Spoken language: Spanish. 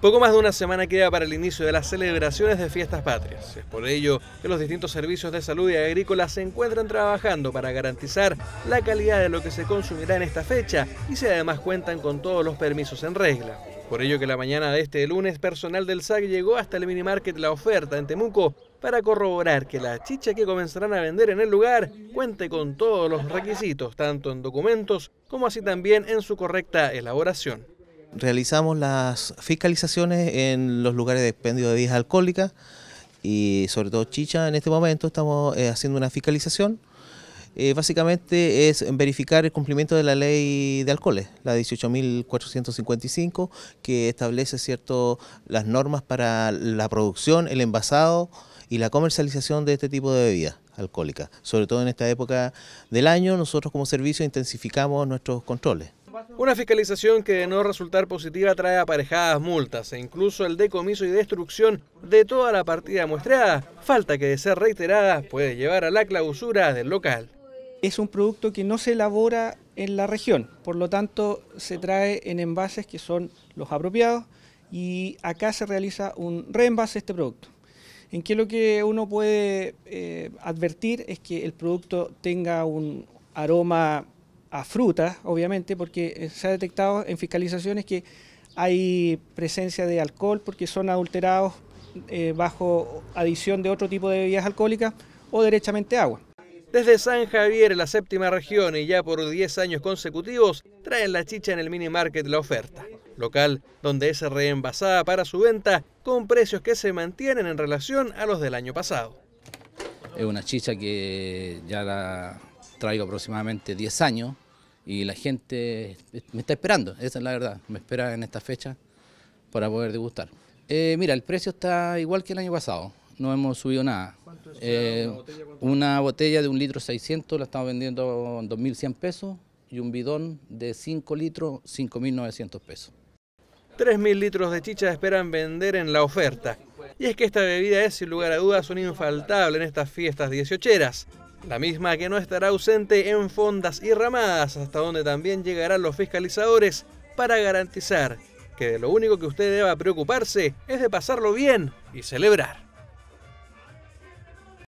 Poco más de una semana queda para el inicio de las celebraciones de fiestas patrias. Es por ello que los distintos servicios de salud y agrícola se encuentran trabajando para garantizar la calidad de lo que se consumirá en esta fecha y si además cuentan con todos los permisos en regla. Por ello que la mañana de este lunes personal del SAC llegó hasta el minimarket La Oferta en Temuco para corroborar que la chicha que comenzarán a vender en el lugar cuente con todos los requisitos, tanto en documentos como así también en su correcta elaboración realizamos las fiscalizaciones en los lugares de expendio de bebidas alcohólicas y sobre todo chicha en este momento estamos eh, haciendo una fiscalización. Eh, básicamente es verificar el cumplimiento de la ley de alcoholes, la 18.455, que establece cierto, las normas para la producción, el envasado y la comercialización de este tipo de bebidas alcohólicas. Sobre todo en esta época del año, nosotros como servicio intensificamos nuestros controles. Una fiscalización que de no resultar positiva trae aparejadas multas e incluso el decomiso y destrucción de toda la partida muestreada, falta que de ser reiterada puede llevar a la clausura del local. Es un producto que no se elabora en la región, por lo tanto se trae en envases que son los apropiados y acá se realiza un reenvase de este producto. En que lo que uno puede eh, advertir es que el producto tenga un aroma a frutas, obviamente, porque eh, se ha detectado en fiscalizaciones que hay presencia de alcohol porque son adulterados eh, bajo adición de otro tipo de bebidas alcohólicas o derechamente agua. Desde San Javier, la séptima región, y ya por 10 años consecutivos, traen la chicha en el mini market La Oferta, local donde es reenvasada para su venta con precios que se mantienen en relación a los del año pasado. Es una chicha que ya la traigo aproximadamente 10 años y la gente me está esperando, esa es la verdad, me espera en esta fecha para poder degustar. Eh, mira, el precio está igual que el año pasado, no hemos subido nada. Eh, una, botella, de un litro 600 la estamos vendiendo en 2.100 pesos y un bidón de 5 litros 5.900 pesos. 3.000 litros de chicha esperan vender en la oferta. Y es que esta bebida es, sin lugar a dudas, un infaltable en estas fiestas dieciocheras. La misma que no estará ausente en fondas y ramadas, hasta donde también llegarán los fiscalizadores para garantizar que de lo único que usted deba preocuparse es de pasarlo bien y celebrar.